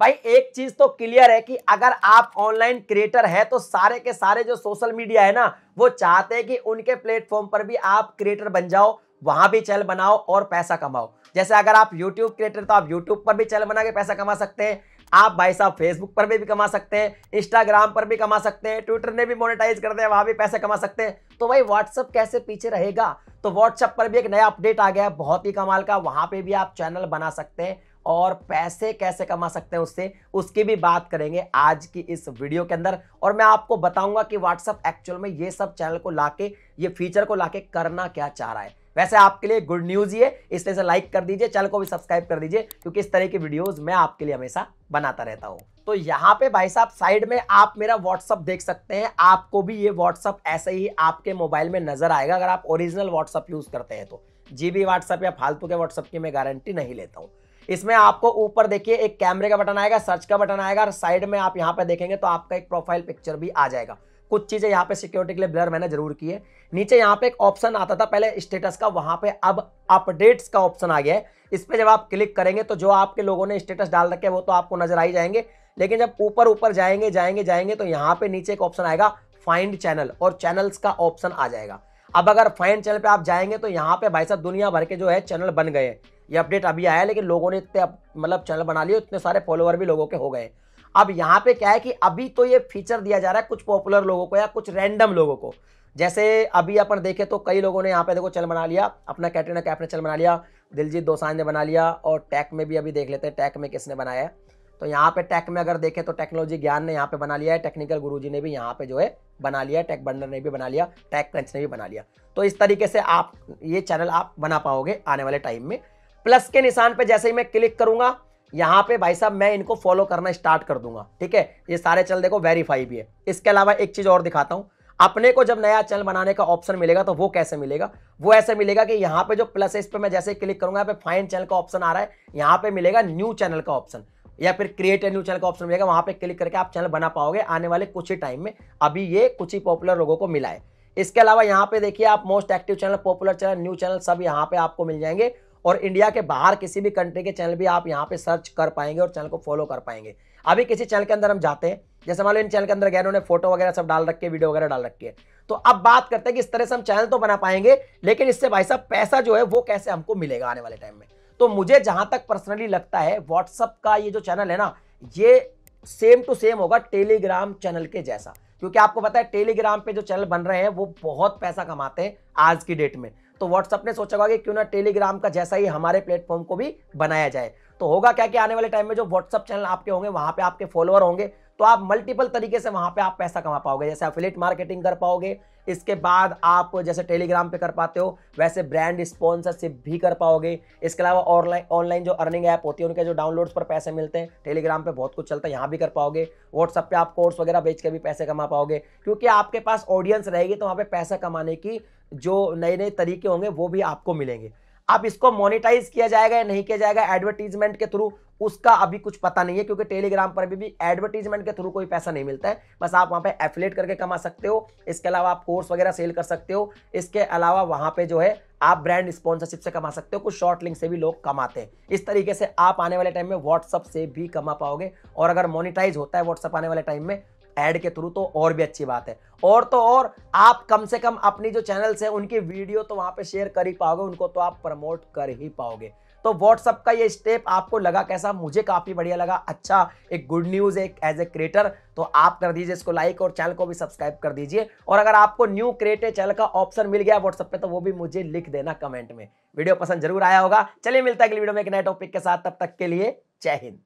भाई एक चीज तो क्लियर है कि अगर आप ऑनलाइन क्रिएटर है तो सारे के सारे जो सोशल मीडिया है ना वो चाहते हैं कि उनके प्लेटफॉर्म पर भी आप क्रिएटर बन जाओ वहां भी चैनल बनाओ और पैसा कमाओ जैसे अगर आप यूट्यूब क्रिएटर तो आप यूट्यूब पर भी चैनल बना के पैसा कमा सकते हैं आप भाई साहब फेसबुक पर भी, भी कमा सकते हैं इंस्टाग्राम पर भी कमा सकते हैं ट्विटर ने भी मोनेटाइज कर दिया वहां भी पैसा कमा सकते हैं तो भाई व्हाट्सअप कैसे पीछे रहेगा तो व्हाट्सअप पर भी एक नया अपडेट आ गया है बहुत ही कमाल का वहां पे भी आप चैनल बना सकते हैं और पैसे कैसे कमा सकते हैं उससे उसकी भी बात करेंगे आज की इस वीडियो के अंदर और मैं आपको बताऊंगा कि व्हाट्सअप एक्चुअल में ये सब चैनल को लाके ये फीचर को लाके करना क्या चाह रहा है वैसे आपके लिए गुड न्यूज़ ये इसलिए से लाइक कर दीजिए चैनल को भी सब्सक्राइब कर दीजिए क्योंकि इस तरह की वीडियोज मैं आपके लिए हमेशा बनाता रहता हूँ तो यहाँ पे भाई साहब साइड में आप मेरा व्हाट्सअप देख सकते हैं आपको भी ये व्हाट्सअप ऐसे ही आपके मोबाइल में नजर आएगा अगर आप ओरिजिनल व्हाट्सअप यूज़ करते हैं तो जी बी व्हाट्सअप या फालतू के व्हाट्सअप की मैं गारंटी नहीं लेता हूँ इसमें आपको ऊपर देखिए एक कैमरे का बटन आएगा सर्च का बटन आएगा और साइड में आप यहाँ पर देखेंगे तो आपका एक प्रोफाइल पिक्चर भी आ जाएगा कुछ चीज़ें यहाँ पे सिक्योरिटी के लिए ब्लर मैंने जरूर की है नीचे यहाँ पे एक ऑप्शन आता था पहले स्टेटस का वहाँ पे अब अपडेट्स का ऑप्शन आ गया है इस पर जब आप क्लिक करेंगे तो जो आपके लोगों ने स्टेटस डाल रखे वो तो आपको नजर आ ही जाएंगे लेकिन जब ऊपर ऊपर जाएंगे जाएंगे जाएंगे तो यहाँ पे नीचे एक ऑप्शन आएगा फाइंड चैनल और चैनल्स का ऑप्शन आ जाएगा अब अगर फाइंड चैनल पे आप जाएंगे तो यहाँ पे भाई साहब दुनिया भर के जो है चैनल बन गए हैं ये अपडेट अभी आया लेकिन लोगों ने इतने मतलब चैनल बना लिए इतने सारे फॉलोअर भी लोगों के हो गए अब यहाँ पे क्या है कि अभी तो ये फीचर दिया जा रहा है कुछ पॉपुलर लोगों को या कुछ रैंडम लोगों को जैसे अभी अपन देखें तो कई लोगों ने यहाँ पे देखो चल बना लिया अपना कैटरीना कैफ ने चल बना लिया दिलजीत दोसांझ ने बना लिया और टैक में भी अभी देख लेते हैं टैक में किसने बनाया है तो यहाँ पे टैक में अगर देखें तो टेक्नोलॉजी ज्ञान ने यहाँ पे बना लिया है टेक्निकल गुरु ने भी यहाँ पे जो है बना लिया टैक बंडर ने भी बना लिया टैक क्रंच ने भी बना लिया तो इस तरीके से आप ये चैनल आप बना पाओगे आने वाले टाइम में प्लस के निशान पर जैसे ही मैं क्लिक करूंगा यहां पे भाई साहब मैं इनको फॉलो करना स्टार्ट कर दूंगा ठीक है ये सारे चैनल देखो वेरीफाई भी है इसके अलावा एक चीज और दिखाता हूं अपने को जब नया चैनल बनाने का ऑप्शन मिलेगा तो वो कैसे मिलेगा वो ऐसे मिलेगा कि यहाँ पे जो प्लस है इस पर मैं जैसे क्लिक करूंगा यहाँ पे फाइन चैनल का ऑप्शन आ रहा है यहां पे मिलेगा न्यू चैनल का ऑप्शन या फिर क्रिएट ए न्यू चैनल का ऑप्शन मिलेगा वहां पे क्लिक करके आप चैनल बना पाओगे आने वाले कुछ ही टाइम में अभी ये कुछ ही पॉपुलर लोगों को मिला है इसके अलावा यहाँ पे देखिए आप most active channel popular channel new channel सब यहाँ पे आपको मिल जाएंगे और इंडिया के बाहर किसी भी कंट्री के चैनल भी आप यहाँ पे सर्च कर पाएंगे और चैनल को फॉलो कर पाएंगे अभी किसी चैनल के अंदर हम जाते हैं जैसे मान लो इन चैनल के अंदर गए उन्होंने फोटो वगैरह सब डाल रखे वीडियो वगैरह डाल रखी है तो अब बात करते हैं कि इस तरह से हम चैनल तो बना पाएंगे लेकिन इससे भाई साहब पैसा जो है वो कैसे हमको मिलेगा आने वाले टाइम में तो मुझे जहां तक पर्सनली लगता है व्हाट्सअप का ये जो चैनल है ना ये सेम टू सेम होगा टेलीग्राम चैनल के जैसा क्योंकि आपको पता है टेलीग्राम पे जो चैनल बन रहे हैं वो बहुत पैसा कमाते हैं आज की डेट में तो व्हाट्सअप ने सोचा होगा कि क्यों ना टेलीग्राम का जैसा ही हमारे प्लेटफॉर्म को भी बनाया जाए तो होगा क्या कि आने वाले टाइम में जो व्हाट्सअप चैनल आपके होंगे वहां पे आपके फॉलोअर होंगे तो आप मल्टीपल तरीके से वहां पे आप पैसा कमा पाओगे जैसे अफिलेट मार्केटिंग कर पाओगे इसके बाद आप जैसे टेलीग्राम पे कर पाते हो वैसे ब्रांड स्पॉन्सरशिप भी कर पाओगे इसके अलावा ऑनलाइन ऑनलाइन जो अर्निंग ऐप होती है उनके जो डाउनलोड्स पर पैसे मिलते हैं टेलीग्राम पे बहुत कुछ चलता है यहाँ भी कर पाओगे व्हाट्सअप पे आप कोर्स वगैरह बेच के भी पैसे कमा पाओगे क्योंकि आपके पास ऑडियंस रहेगी तो वहाँ पे पैसा कमाने की जो नए नए तरीके होंगे वो भी आपको मिलेंगे अब इसको मोनिटाइज किया जाएगा या नहीं किया जाएगा एडवर्टीजमेंट के थ्रू उसका अभी कुछ पता नहीं है क्योंकि टेलीग्राम पर भी, भी एडवर्टीजमेंट के थ्रू कोई पैसा नहीं मिलता है बस आप वहाँ पे एफिलेट करके कमा सकते हो इसके अलावा आप कोर्स वगैरह सेल कर सकते हो इसके अलावा वहाँ पे जो है आप ब्रांड स्पॉन्सरशिप से कमा सकते हो कुछ शॉर्ट लिंक से भी लोग कमाते हैं इस तरीके से आप आने वाले टाइम में व्हाट्सअप से भी कमा पाओगे और अगर मोनिटाइज होता है व्हाट्सअप आने वाले टाइम में एड के थ्रू तो और भी अच्छी बात है और तो और आप कम से कम अपनी जो चैनल्स है उनकी वीडियो तो वहां पे शेयर कर ही पाओगे उनको तो आप प्रमोट कर ही पाओगे तो व्हाट्सअप का ये स्टेप आपको लगा कैसा मुझे काफ़ी बढ़िया लगा अच्छा एक गुड न्यूज़ एक एज ए क्रिएटर तो आप कर दीजिए इसको लाइक और चैनल को भी सब्सक्राइब कर दीजिए और अगर आपको न्यू क्रिएटर चैनल का ऑप्शन मिल गया व्हाट्सअप पे तो वो भी मुझे लिख देना कमेंट में वीडियो पसंद जरूर आया होगा चलिए मिलता है अगली वीडियो में एक नए टॉपिक के साथ तब तक के लिए जय हिंद